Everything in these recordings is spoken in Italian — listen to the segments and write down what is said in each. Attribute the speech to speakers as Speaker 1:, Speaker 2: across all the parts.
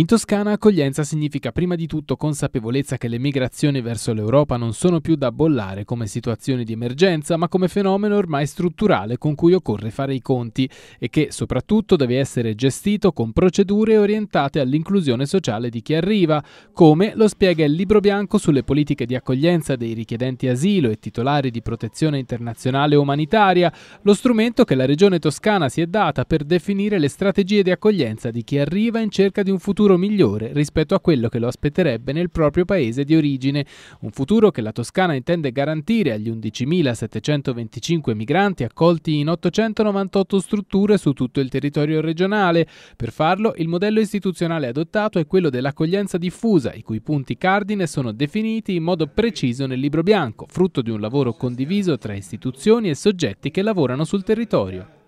Speaker 1: In Toscana accoglienza significa prima di tutto consapevolezza che le migrazioni verso l'Europa non sono più da bollare come situazioni di emergenza, ma come fenomeno ormai strutturale con cui occorre fare i conti e che soprattutto deve essere gestito con procedure orientate all'inclusione sociale di chi arriva, come lo spiega il libro bianco sulle politiche di accoglienza dei richiedenti asilo e titolari di protezione internazionale umanitaria, lo strumento che la Regione Toscana si è data per definire le strategie di accoglienza di chi arriva in cerca di un futuro futuro migliore rispetto a quello che lo aspetterebbe nel proprio paese di origine, un futuro che la Toscana intende garantire agli 11.725 migranti accolti in 898 strutture su tutto il territorio regionale. Per farlo, il modello istituzionale adottato è quello dell'accoglienza diffusa, i cui punti cardine sono definiti in modo preciso nel libro bianco, frutto di un lavoro condiviso tra istituzioni e soggetti che lavorano sul territorio.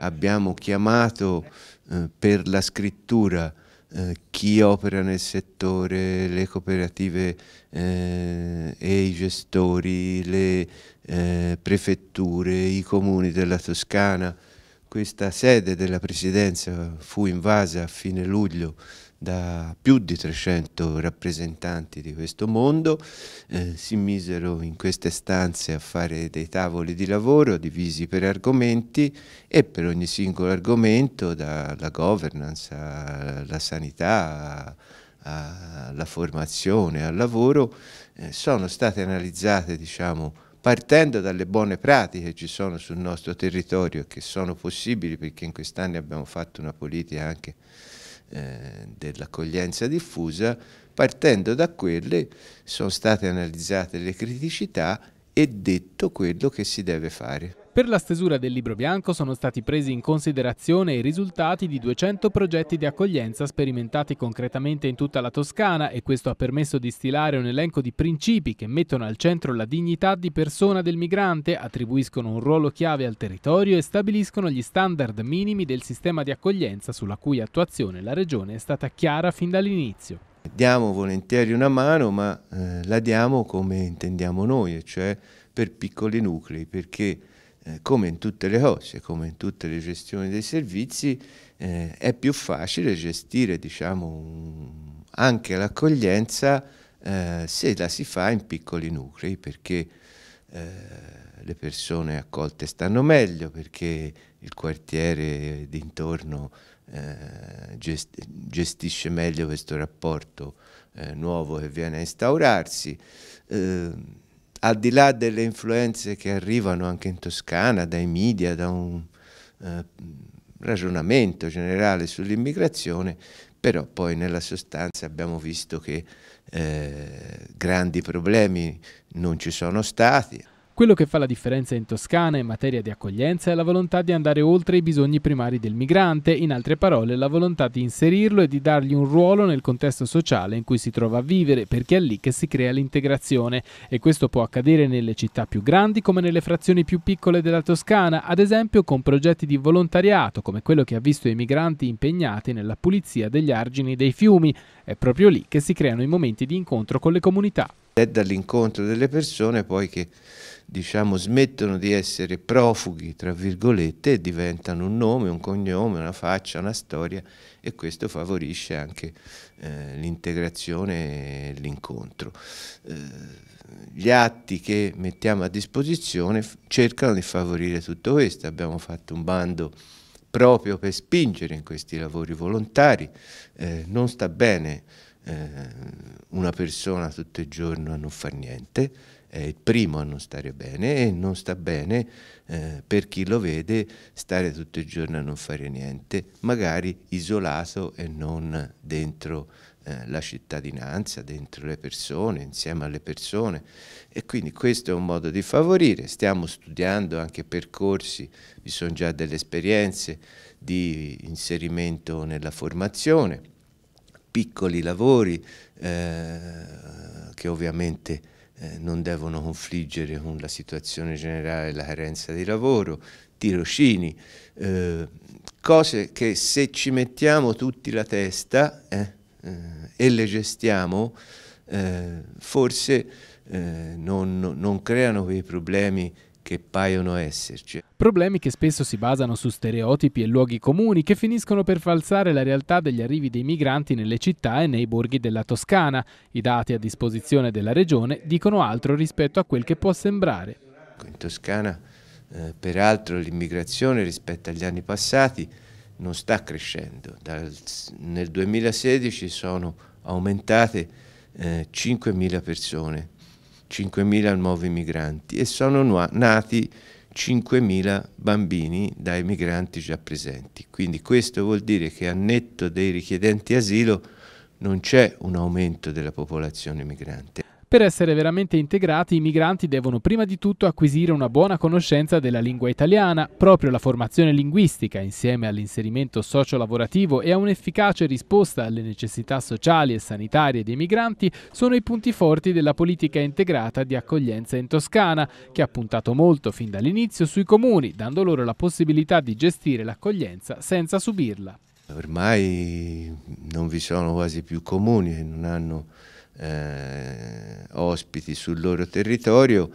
Speaker 2: Abbiamo chiamato eh, per la scrittura eh, chi opera nel settore, le cooperative eh, e i gestori, le eh, prefetture, i comuni della Toscana, questa sede della Presidenza fu invasa a fine luglio da più di 300 rappresentanti di questo mondo, eh, si misero in queste stanze a fare dei tavoli di lavoro divisi per argomenti e per ogni singolo argomento, dalla governance alla sanità, alla formazione, al lavoro, eh, sono state analizzate diciamo, partendo dalle buone pratiche che ci sono sul nostro territorio, che sono possibili perché in quest'anno abbiamo fatto una politica anche eh, dell'accoglienza diffusa, partendo da quelle sono state analizzate le criticità e detto quello che si deve
Speaker 1: fare. Per la stesura del libro bianco sono stati presi in considerazione i risultati di 200 progetti di accoglienza sperimentati concretamente in tutta la Toscana e questo ha permesso di stilare un elenco di principi che mettono al centro la dignità di persona del migrante, attribuiscono un ruolo chiave al territorio e stabiliscono gli standard minimi del sistema di accoglienza sulla cui attuazione la Regione è stata chiara fin dall'inizio.
Speaker 2: Diamo volentieri una mano, ma eh, la diamo come intendiamo noi, cioè per piccoli nuclei, perché eh, come in tutte le cose, come in tutte le gestioni dei servizi, eh, è più facile gestire diciamo, anche l'accoglienza eh, se la si fa in piccoli nuclei, perché eh, le persone accolte stanno meglio, perché il quartiere d'intorno eh, gest gestisce meglio questo rapporto nuovo che viene a instaurarsi ehm, al di là delle influenze che arrivano anche in Toscana dai media, da un eh, ragionamento generale sull'immigrazione, però poi nella sostanza abbiamo visto che eh, grandi problemi non ci sono stati.
Speaker 1: Quello che fa la differenza in Toscana in materia di accoglienza è la volontà di andare oltre i bisogni primari del migrante, in altre parole la volontà di inserirlo e di dargli un ruolo nel contesto sociale in cui si trova a vivere, perché è lì che si crea l'integrazione e questo può accadere nelle città più grandi come nelle frazioni più piccole della Toscana, ad esempio con progetti di volontariato come quello che ha visto i migranti impegnati nella pulizia degli argini dei fiumi. È proprio lì che si creano i momenti di incontro con le comunità.
Speaker 2: È dall'incontro delle persone poi che diciamo, smettono di essere profughi, tra virgolette, e diventano un nome, un cognome, una faccia, una storia e questo favorisce anche eh, l'integrazione e l'incontro. Eh, gli atti che mettiamo a disposizione cercano di favorire tutto questo, abbiamo fatto un bando proprio per spingere in questi lavori volontari, eh, non sta bene eh, una persona tutto il giorno a non fare niente, è il primo a non stare bene e non sta bene eh, per chi lo vede stare tutto il giorno a non fare niente, magari isolato e non dentro eh, la cittadinanza, dentro le persone, insieme alle persone. E quindi questo è un modo di favorire, stiamo studiando anche percorsi, vi sono già delle esperienze di inserimento nella formazione piccoli lavori eh, che ovviamente eh, non devono confliggere con la situazione generale la carenza di lavoro, tirocini, eh, cose che se ci mettiamo tutti la testa eh, eh, e le gestiamo, eh, forse non, non creano quei problemi che paiono esserci.
Speaker 1: Problemi che spesso si basano su stereotipi e luoghi comuni che finiscono per falsare la realtà degli arrivi dei migranti nelle città e nei borghi della Toscana. I dati a disposizione della regione dicono altro rispetto a quel che può sembrare. In Toscana,
Speaker 2: eh, peraltro, l'immigrazione rispetto agli anni passati non sta crescendo. Dal, nel 2016 sono aumentate eh, 5.000 persone 5.000 nuovi migranti e sono nati 5.000 bambini dai migranti già presenti. Quindi questo vuol dire che a netto dei richiedenti asilo non c'è un aumento della popolazione
Speaker 1: migrante. Per essere veramente integrati i migranti devono prima di tutto acquisire una buona conoscenza della lingua italiana, proprio la formazione linguistica insieme all'inserimento socio-lavorativo e a un'efficace risposta alle necessità sociali e sanitarie dei migranti sono i punti forti della politica integrata di accoglienza in Toscana, che ha puntato molto fin dall'inizio sui comuni, dando loro la possibilità di gestire l'accoglienza senza subirla.
Speaker 2: Ormai non vi sono quasi più comuni che non hanno eh, ospiti sul loro territorio.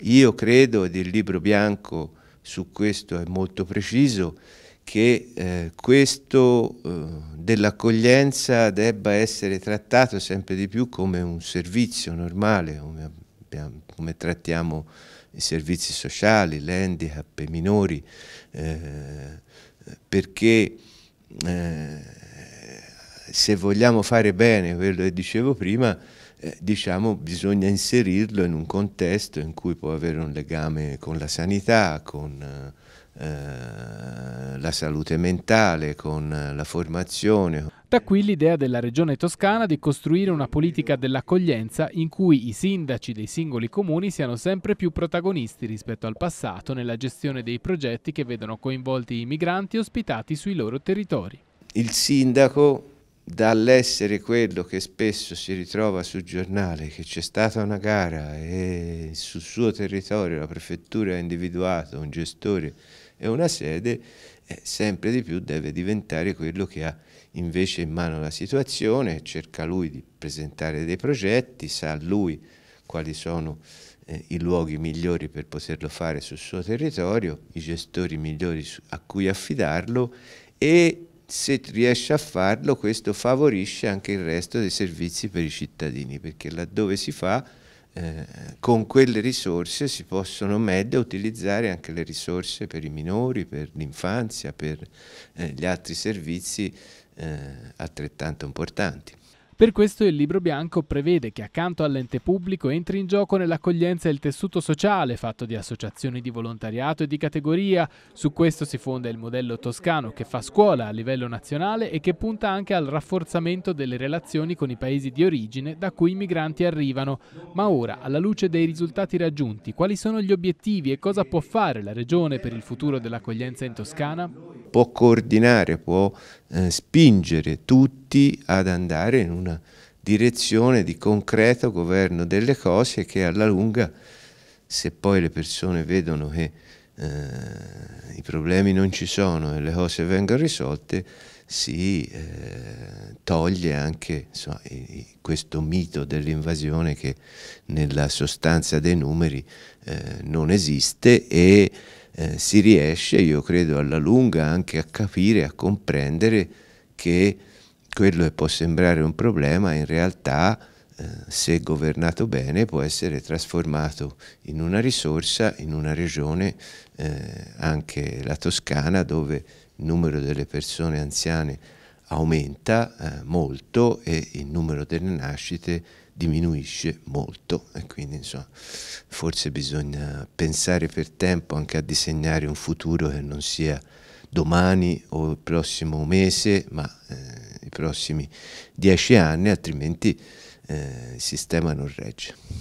Speaker 2: Io credo, ed il libro bianco su questo è molto preciso, che eh, questo eh, dell'accoglienza debba essere trattato sempre di più come un servizio normale, come, abbiamo, come trattiamo i servizi sociali, l'handicap, i minori, eh, perché eh, se vogliamo fare bene quello che dicevo prima, eh, diciamo bisogna inserirlo in un contesto in cui può avere un legame con la sanità, con eh, la salute mentale, con la formazione.
Speaker 1: Da qui l'idea della Regione Toscana di costruire una politica dell'accoglienza in cui i sindaci dei singoli comuni siano sempre più protagonisti rispetto al passato nella gestione dei progetti che vedono coinvolti i migranti ospitati sui loro territori. Il
Speaker 2: sindaco dall'essere quello che spesso si ritrova sul giornale che c'è stata una gara e sul suo territorio la prefettura ha individuato un gestore e una sede, eh, sempre di più deve diventare quello che ha invece in mano la situazione, cerca lui di presentare dei progetti, sa lui quali sono eh, i luoghi migliori per poterlo fare sul suo territorio, i gestori migliori a cui affidarlo e se riesce a farlo questo favorisce anche il resto dei servizi per i cittadini perché laddove si fa eh, con quelle risorse si possono meglio utilizzare anche le risorse per i minori, per l'infanzia, per eh, gli altri servizi eh, altrettanto importanti.
Speaker 1: Per questo il Libro Bianco prevede che accanto all'ente pubblico entri in gioco nell'accoglienza il tessuto sociale fatto di associazioni di volontariato e di categoria. Su questo si fonda il modello toscano che fa scuola a livello nazionale e che punta anche al rafforzamento delle relazioni con i paesi di origine da cui i migranti arrivano. Ma ora, alla luce dei risultati raggiunti, quali sono gli obiettivi e cosa può fare la Regione per il futuro dell'accoglienza in Toscana?
Speaker 2: può coordinare, può eh, spingere tutti ad andare in una direzione di concreto governo delle cose che alla lunga, se poi le persone vedono che eh, i problemi non ci sono e le cose vengono risolte, si eh, toglie anche insomma, questo mito dell'invasione che nella sostanza dei numeri eh, non esiste e eh, si riesce, io credo, alla lunga anche a capire, a comprendere che quello che può sembrare un problema in realtà eh, se governato bene può essere trasformato in una risorsa in una regione, eh, anche la Toscana, dove il numero delle persone anziane aumenta eh, molto e il numero delle nascite diminuisce molto e quindi insomma, forse bisogna pensare per tempo anche a disegnare un futuro che non sia domani o il prossimo mese ma eh, i prossimi dieci anni altrimenti eh, il sistema non regge.